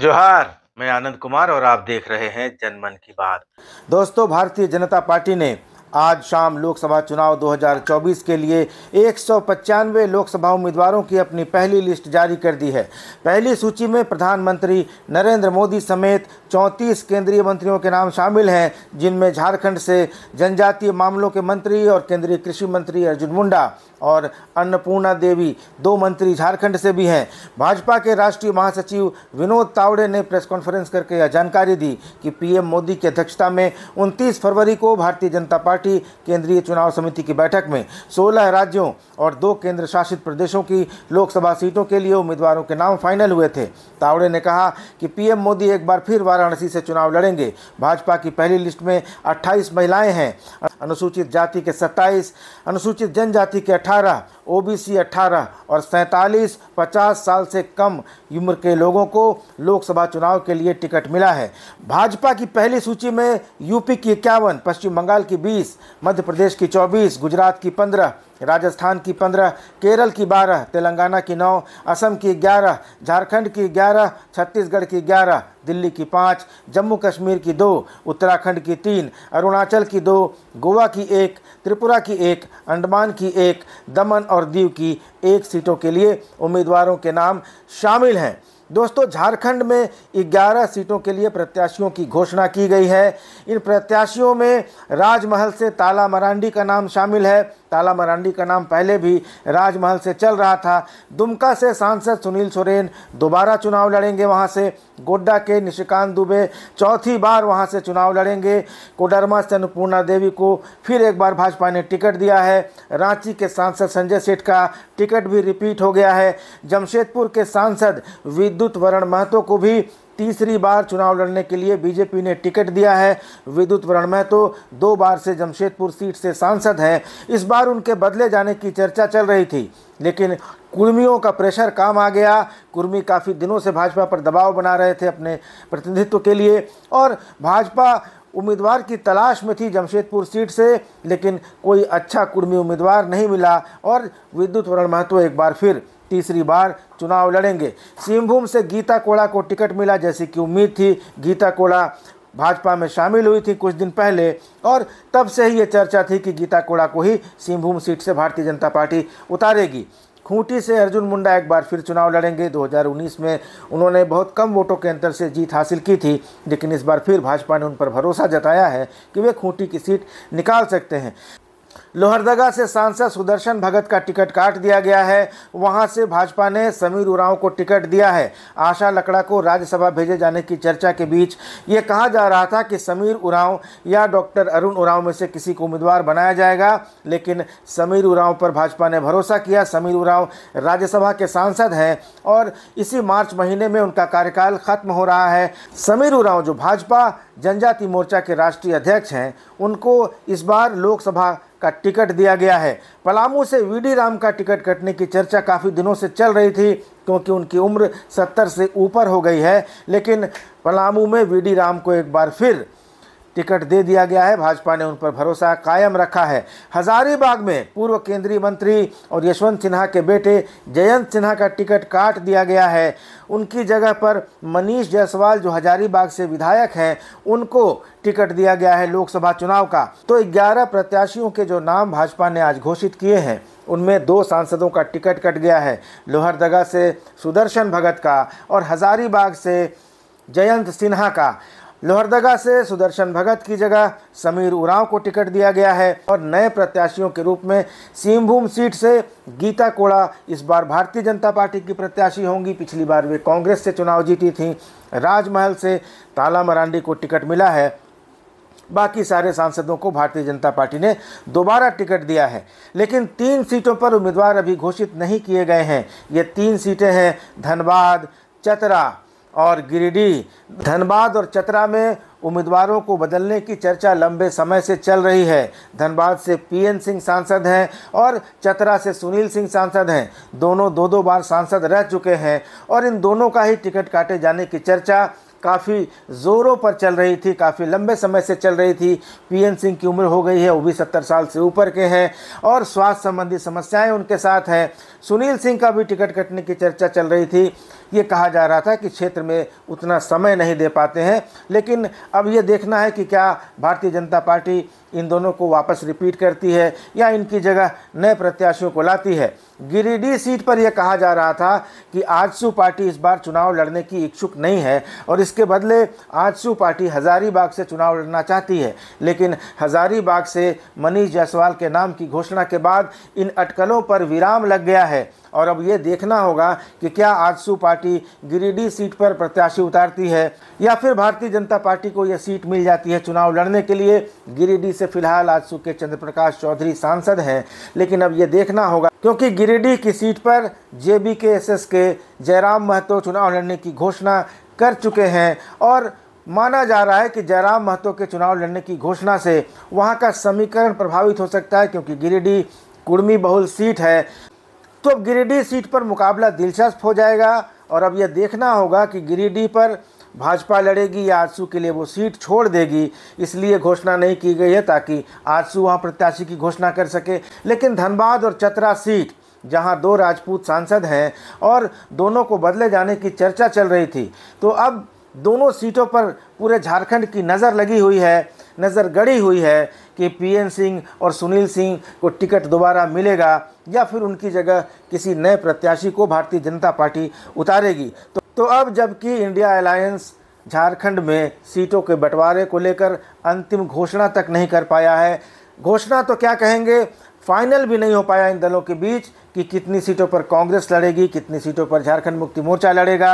जोहार मैं आनंद कुमार और आप देख रहे हैं जनमन की बात दोस्तों भारतीय जनता पार्टी ने आज शाम लोकसभा चुनाव 2024 के लिए एक लोकसभा उम्मीदवारों की अपनी पहली लिस्ट जारी कर दी है पहली सूची में प्रधानमंत्री नरेंद्र मोदी समेत 34 केंद्रीय मंत्रियों के नाम शामिल हैं जिनमें झारखंड से जनजातीय मामलों के मंत्री और केंद्रीय कृषि मंत्री अर्जुन मुंडा और अन्नपूर्णा देवी दो मंत्री झारखंड से भी हैं भाजपा के राष्ट्रीय महासचिव विनोद तावड़े ने प्रेस कॉन्फ्रेंस करके यह जानकारी दी कि पीएम मोदी की अध्यक्षता में 29 फरवरी को भारतीय जनता पार्टी पार्टी केंद्रीय चुनाव समिति की बैठक में 16 राज्यों और दो केंद्र शासित प्रदेशों की लोकसभा सीटों के लिए उम्मीदवारों के नाम फाइनल हुए थे तावड़े ने कहा कि पीएम मोदी एक बार फिर वाराणसी से चुनाव लड़ेंगे भाजपा की पहली लिस्ट में अट्ठाईस महिलाएं हैं अनुसूचित जाति के सत्ताईस अनुसूचित जनजाति के अठारह ओबीसी 18 और सैंतालीस 50 साल से कम उम्र के लोगों को लोकसभा चुनाव के लिए टिकट मिला है भाजपा की पहली सूची में यूपी की इक्यावन पश्चिम बंगाल की बीस बीस मध्य प्रदेश की चौबीस गुजरात की पंद्रह राजस्थान की पंद्रह केरल की बारह तेलंगाना की नौ असम की ग्यारह झारखंड की ग्यारह छत्तीसगढ़ की ग्यारह दिल्ली की पाँच जम्मू कश्मीर की दो उत्तराखंड की तीन अरुणाचल की दो गोवा की एक त्रिपुरा की एक अंडमान की एक दमन और दीव की एक सीटों के लिए उम्मीदवारों के नाम शामिल हैं दोस्तों झारखंड में 11 सीटों के लिए प्रत्याशियों की घोषणा की गई है इन प्रत्याशियों में राजमहल से ताला मरांडी का नाम शामिल है ताला मरांडी का नाम पहले भी राजमहल से चल रहा था दुमका से सांसद सुनील सोरेन दोबारा चुनाव लड़ेंगे वहां से गोड्डा के निशिकांत दुबे चौथी बार वहां से चुनाव लड़ेंगे कोडरमा से अन्नपूर्णा देवी को फिर एक बार भाजपा ने टिकट दिया है रांची के सांसद संजय सेठ का टिकट भी रिपीट हो गया है जमशेदपुर के सांसद विद्युत वरण महतो को भी तीसरी बार चुनाव लड़ने के लिए बीजेपी ने टिकट दिया है विद्युत में तो दो बार से जमशेदपुर सीट से सांसद हैं इस बार उनके बदले जाने की चर्चा चल रही थी लेकिन कुर्मियों का प्रेशर काम आ गया कुर्मी काफ़ी दिनों से भाजपा पर दबाव बना रहे थे अपने प्रतिनिधित्व के लिए और भाजपा उम्मीदवार की तलाश में थी जमशेदपुर सीट से लेकिन कोई अच्छा कुर्मी उम्मीदवार नहीं मिला और विद्युत वरण महतो एक बार फिर तीसरी बार चुनाव लड़ेंगे सिंहभूम से गीता कोड़ा को टिकट मिला जैसे कि उम्मीद थी गीता कोड़ा भाजपा में शामिल हुई थी कुछ दिन पहले और तब से ही ये चर्चा थी कि गीता कोड़ा को ही सिंहभूम सीट से भारतीय जनता पार्टी उतारेगी खूंटी से अर्जुन मुंडा एक बार फिर चुनाव लड़ेंगे 2019 में उन्होंने बहुत कम वोटों के अंतर से जीत हासिल की थी लेकिन इस बार फिर भाजपा ने उन पर भरोसा जताया है कि वे खूंटी की सीट निकाल सकते हैं लोहरदगा से सांसद सुदर्शन भगत का टिकट काट दिया गया है वहां से भाजपा ने समीर उरांव को टिकट दिया है आशा लकड़ा को राज्यसभा भेजे जाने की चर्चा के बीच ये कहा जा रहा था कि समीर उरांव या डॉक्टर अरुण उरांव में से किसी को उम्मीदवार बनाया जाएगा लेकिन समीर उरांव पर भाजपा ने भरोसा किया समीर उरांव राज्यसभा के सांसद हैं और इसी मार्च महीने में उनका कार्यकाल खत्म हो रहा है समीर उरांव जो भाजपा जनजाति मोर्चा के राष्ट्रीय अध्यक्ष हैं उनको इस बार लोकसभा का टिकट दिया गया है पलामू से वीडी राम का टिकट कटने की चर्चा काफ़ी दिनों से चल रही थी क्योंकि उनकी उम्र सत्तर से ऊपर हो गई है लेकिन पलामू में वीडी राम को एक बार फिर टिकट दे दिया गया है भाजपा ने उन पर भरोसा कायम रखा है हजारीबाग में पूर्व केंद्रीय मंत्री और यशवंत सिन्हा के बेटे जयंत सिन्हा का टिकट काट दिया गया है उनकी जगह पर मनीष जायसवाल जो हजारीबाग से विधायक हैं उनको टिकट दिया गया है लोकसभा चुनाव का तो 11 प्रत्याशियों के जो नाम भाजपा ने आज घोषित किए हैं उनमें दो सांसदों का टिकट कट गया है लोहरदगा से सुदर्शन भगत का और हजारीबाग से जयंत सिन्हा का लोहरदगा से सुदर्शन भगत की जगह समीर उरांव को टिकट दिया गया है और नए प्रत्याशियों के रूप में सिंहभूम सीट से गीता कोड़ा इस बार भारतीय जनता पार्टी की प्रत्याशी होंगी पिछली बार वे कांग्रेस से चुनाव जीती थीं राजमहल से ताला मरांडी को टिकट मिला है बाकी सारे सांसदों को भारतीय जनता पार्टी ने दोबारा टिकट दिया है लेकिन तीन सीटों पर उम्मीदवार अभी घोषित नहीं किए गए हैं ये तीन सीटें हैं धनबाद चतरा और गिरिडीह धनबाद और चतरा में उम्मीदवारों को बदलने की चर्चा लंबे समय से चल रही है धनबाद से पीएन सिंह सांसद हैं और चतरा से सुनील सिंह सांसद हैं दोनों दो दो बार सांसद रह चुके हैं और इन दोनों का ही टिकट काटे जाने की चर्चा काफ़ी ज़ोरों पर चल रही थी काफ़ी लंबे समय से चल रही थी पीएन सिंह की उम्र हो गई है वो भी सत्तर साल से ऊपर के हैं और स्वास्थ्य संबंधी समस्याएं उनके साथ हैं सुनील सिंह का भी टिकट कटने की चर्चा चल रही थी ये कहा जा रहा था कि क्षेत्र में उतना समय नहीं दे पाते हैं लेकिन अब ये देखना है कि क्या भारतीय जनता पार्टी इन दोनों को वापस रिपीट करती है या इनकी जगह नए प्रत्याशियों को लाती है गिरिडीह सीट पर यह कहा जा रहा था कि आजसू पार्टी इस बार चुनाव लड़ने की इच्छुक नहीं है और इसके बदले आजसू पार्टी हजारीबाग से चुनाव लड़ना चाहती है लेकिन हजारीबाग से मनीष जायसवाल के नाम की घोषणा के बाद इन अटकलों पर विराम लग गया है और अब ये देखना होगा कि क्या आजसू पार्टी गिरिडीह सीट पर प्रत्याशी उतारती है या फिर भारतीय जनता पार्टी को यह सीट मिल जाती है चुनाव लड़ने के लिए गिरिडीह से फिलहाल आज के चंद्र प्रकाश चौधरी सांसद हैं लेकिन अब ये देखना होगा क्योंकि गिरिडीह की सीट पर बी के एस के जयराम महतो चुनाव लड़ने की घोषणा कर चुके हैं और माना जा रहा है कि जयराम महतो के चुनाव लड़ने की घोषणा से वहाँ का समीकरण प्रभावित हो सकता है क्योंकि गिरिडीह कुर्मी बहुल सीट है तो अब गिरिडीह सीट पर मुकाबला दिलचस्प हो जाएगा और अब यह देखना होगा कि गिरिडीह पर भाजपा लड़ेगी या आजसू के लिए वो सीट छोड़ देगी इसलिए घोषणा नहीं की गई है ताकि आजसू वहाँ प्रत्याशी की घोषणा कर सके लेकिन धनबाद और चतरा सीट जहां दो राजपूत सांसद हैं और दोनों को बदले जाने की चर्चा चल रही थी तो अब दोनों सीटों पर पूरे झारखंड की नज़र लगी हुई है नज़र गड़ी हुई है कि पीएन सिंह और सुनील सिंह को टिकट दोबारा मिलेगा या फिर उनकी जगह किसी नए प्रत्याशी को भारतीय जनता पार्टी उतारेगी तो तो अब जबकि इंडिया अलायंस झारखंड में सीटों के बंटवारे को लेकर अंतिम घोषणा तक नहीं कर पाया है घोषणा तो क्या कहेंगे फाइनल भी नहीं हो पाया इन दलों के बीच कि कितनी सीटों पर कांग्रेस लड़ेगी कितनी सीटों पर झारखंड मुक्ति मोर्चा लड़ेगा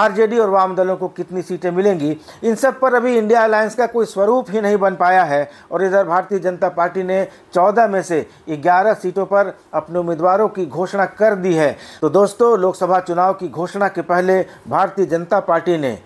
आरजेडी और वाम दलों को कितनी सीटें मिलेंगी इन सब पर अभी इंडिया अलायंस का कोई स्वरूप ही नहीं बन पाया है और इधर भारतीय जनता पार्टी ने चौदह में से ग्यारह सीटों पर अपने उम्मीदवारों की घोषणा कर दी है तो दोस्तों लोकसभा चुनाव की घोषणा के पहले भारतीय जनता पार्टी ने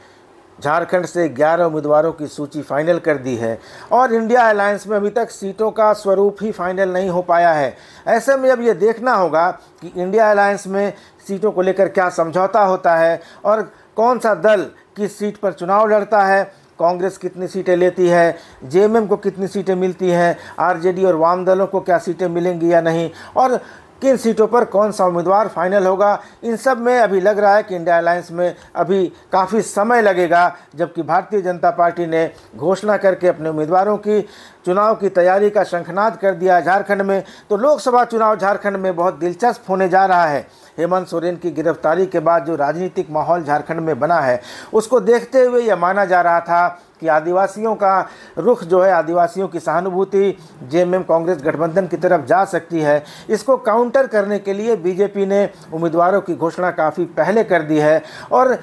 झारखंड से 11 उम्मीदवारों की सूची फाइनल कर दी है और इंडिया अलायंस में अभी तक सीटों का स्वरूप ही फाइनल नहीं हो पाया है ऐसे में अब ये देखना होगा कि इंडिया अलायंस में सीटों को लेकर क्या समझौता होता है और कौन सा दल किस सीट पर चुनाव लड़ता है कांग्रेस कितनी सीटें लेती है जेएमएम को कितनी सीटें मिलती हैं आरजेडी और वाम दलों को क्या सीटें मिलेंगी या नहीं और किन सीटों पर कौन सा उम्मीदवार फाइनल होगा इन सब में अभी लग रहा है कि इंडिया अलायंस में अभी काफ़ी समय लगेगा जबकि भारतीय जनता पार्टी ने घोषणा करके अपने उम्मीदवारों की चुनाव की तैयारी का शंखनाद कर दिया झारखंड में तो लोकसभा चुनाव झारखंड में बहुत दिलचस्प होने जा रहा है हेमंत सोरेन की गिरफ्तारी के बाद जो राजनीतिक माहौल झारखंड में बना है उसको देखते हुए यह माना जा रहा था कि आदिवासियों का रुख जो है आदिवासियों की सहानुभूति जेएमएम कांग्रेस गठबंधन की तरफ जा सकती है इसको काउंटर करने के लिए बीजेपी ने उम्मीदवारों की घोषणा काफ़ी पहले कर दी है और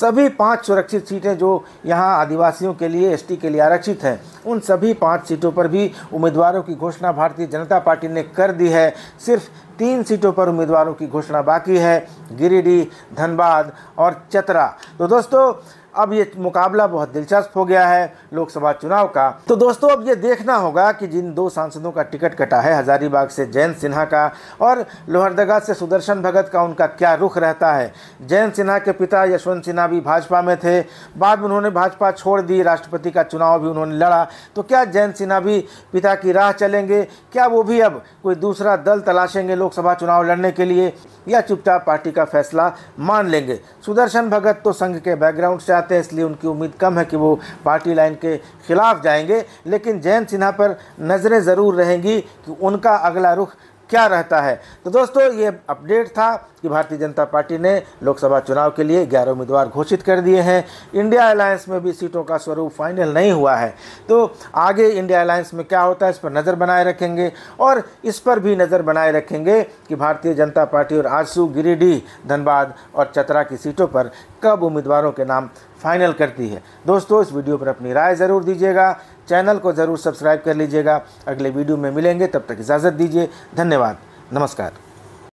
सभी पांच सुरक्षित सीटें जो यहाँ आदिवासियों के लिए एसटी के लिए आरक्षित हैं उन सभी पाँच सीटों पर भी उम्मीदवारों की घोषणा भारतीय जनता पार्टी ने कर दी है सिर्फ तीन सीटों पर उम्मीदवारों की घोषणा बाकी है गिरिडीह धनबाद और चतरा तो दोस्तों अब ये मुकाबला बहुत दिलचस्प हो गया है लोकसभा चुनाव का तो दोस्तों अब ये देखना होगा कि जिन दो सांसदों का टिकट कटा है हजारीबाग से जयंत सिन्हा का और लोहरदगा से सुदर्शन भगत का उनका क्या रुख रहता है जयंत सिन्हा के पिता यशवंत सिन्हा भी भाजपा में थे बाद में उन्होंने भाजपा छोड़ दी राष्ट्रपति का चुनाव भी उन्होंने लड़ा तो क्या जयंत सिन्हा भी पिता की राह चलेंगे क्या वो भी अब कोई दूसरा दल तलाशेंगे लोकसभा चुनाव लड़ने के लिए या चुपचाप पार्टी का फैसला मान लेंगे सुदर्शन भगत तो संघ के बैकग्राउंड से आते हैं इसलिए उनकी उम्मीद कम है कि वो पार्टी लाइन के खिलाफ जाएंगे लेकिन जयंत सिन्हा पर नज़रें ज़रूर रहेंगी कि उनका अगला रुख क्या रहता है तो दोस्तों ये अपडेट था कि भारतीय जनता पार्टी ने लोकसभा चुनाव के लिए ग्यारह उम्मीदवार घोषित कर दिए हैं इंडिया अलायंस में भी सीटों का स्वरूप फाइनल नहीं हुआ है तो आगे इंडिया अलायंस में क्या होता है इस पर नज़र बनाए रखेंगे और इस पर भी नज़र बनाए रखेंगे कि भारतीय जनता पार्टी और आंसू गिरिडीह धनबाद और चतरा की सीटों पर कब उम्मीदवारों के नाम फाइनल करती है दोस्तों इस वीडियो पर अपनी राय ज़रूर दीजिएगा चैनल को ज़रूर सब्सक्राइब कर लीजिएगा अगले वीडियो में मिलेंगे तब तक इजाज़त दीजिए धन्यवाद नमस्कार